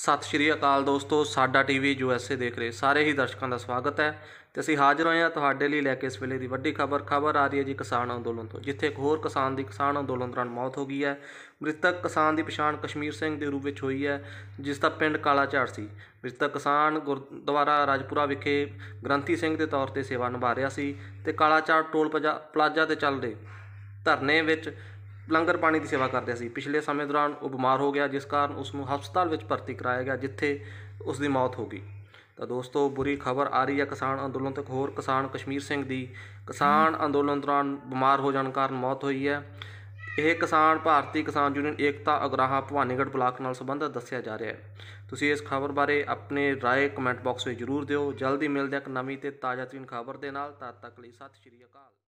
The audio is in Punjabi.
ਸਤਿ ਸ਼੍ਰੀ ਅਕਾਲ ਦੋਸਤੋ ਸਾਡਾ ਟੀਵੀ ਯੂ ਦੇਖ ਰਹੇ ਸਾਰੇ ਹੀ ਦਰਸ਼ਕਾਂ ਦਾ ਸਵਾਗਤ ਹੈ ਤੇ ਅਸੀਂ ਹਾਜ਼ਰ ਹੋਏ ਹਾਂ ਤੁਹਾਡੇ ਲਈ ਲੈ ਕੇ ਇਸ ਵੇਲੇ ਦੀ ਵੱਡੀ ਖਬਰ ਖਬਰ ਆ ਰਹੀ ਹੈ ਜੀ ਕਿਸਾਨ ਅੰਦੋਲਨ ਤੋਂ ਜਿੱਥੇ ਇੱਕ ਹੋਰ ਕਿਸਾਨ ਦੀ ਕਿਸਾਨ ਅੰਦੋਲਨ ਦੌਰਾਨ ਮੌਤ ਹੋ ਗਈ ਹੈ ਮ੍ਰਿਤਕ ਕਿਸਾਨ ਦੀ ਪਛਾਣ ਕਸ਼ਮੀਰ ਸਿੰਘ ਦੇ ਰੂਪ ਵਿੱਚ ਹੋਈ ਹੈ ਜਿਸ ਦਾ ਪਿੰਡ ਕਾਲਾ ਝਾੜ ਸੀ ਮ੍ਰਿਤਕ ਕਿਸਾਨ ਗੁਰਦੁਆਰਾ ਰਾਜਪੁਰਾ ਵਿਖੇ ਗ੍ਰੰਥੀ ਸਿੰਘ ਦੇ ਤੌਰ ਤੇ ਸੇਵਾ ਨਿਭਾ ਰਿਹਾ ਸੀ ਤੇ ਕਾਲਾ ਝਾੜ ਟੋਲ ਪਲਾਜ਼ਾ ਤੇ ਚੱਲ ਰਹੇ ਧਰਨੇ ਵਿੱਚ ਲੰਗਰ ਪਾਣੀ ਦੀ ਸੇਵਾ ਕਰਦੇ ਸੀ ਪਿਛਲੇ ਸਮੇਂ ਦੌਰਾਨ ਉਹ ਬਿਮਾਰ ਹੋ ਗਿਆ ਜਿਸ ਕਾਰਨ ਉਸ ਨੂੰ ਹਸਪਤਾਲ ਵਿੱਚ ਭਰਤੀ ਕਰਾਇਆ ਗਿਆ ਜਿੱਥੇ ਉਸ ਦੀ ਮੌਤ ਹੋ ਗਈ ਤਾਂ ਦੋਸਤੋ ਬੁਰੀ ਖਬਰ ਆ ਰਹੀ ਹੈ ਕਿਸਾਨ ਅੰਦੋਲਨ ਤੱਕ ਹੋਰ ਕਿਸਾਨ ਕਸ਼ਮੀਰ ਸਿੰਘ ਦੀ ਕਿਸਾਨ ਅੰਦੋਲਨ ਦੌਰਾਨ ਬਿਮਾਰ ਹੋ ਜਾਣ ਕਾਰਨ ਮੌਤ ਹੋਈ ਹੈ ਇਹ ਕਿਸਾਨ ਭਾਰਤੀ ਕਿਸਾਨ ਯੂਨੀਅਨ ਏਕਤਾ ਅਗਰਾਹਾ ਭਵਾਨੀਗੜ ਬਲਾਕ ਨਾਲ ਸੰਬੰਧਿਤ ਦੱਸਿਆ ਜਾ ਰਿਹਾ ਹੈ ਤੁਸੀਂ ਇਸ ਖਬਰ ਬਾਰੇ ਆਪਣੇ رائے ਕਮੈਂਟ ਬਾਕਸ ਵਿੱਚ ਜ਼ਰੂਰ ਦਿਓ ਜਲਦੀ ਮਿਲਦੇ ਹਾਂ ਇੱਕ ਨਵੀਂ ਤੇ ਤਾਜ਼ਾ ਤਰੀਨ ਖਬਰ ਦੇ ਨਾਲ ਤਦ ਤੱਕ ਲਈ ਸਤਿ ਸ਼੍ਰੀ ਅਕਾਲ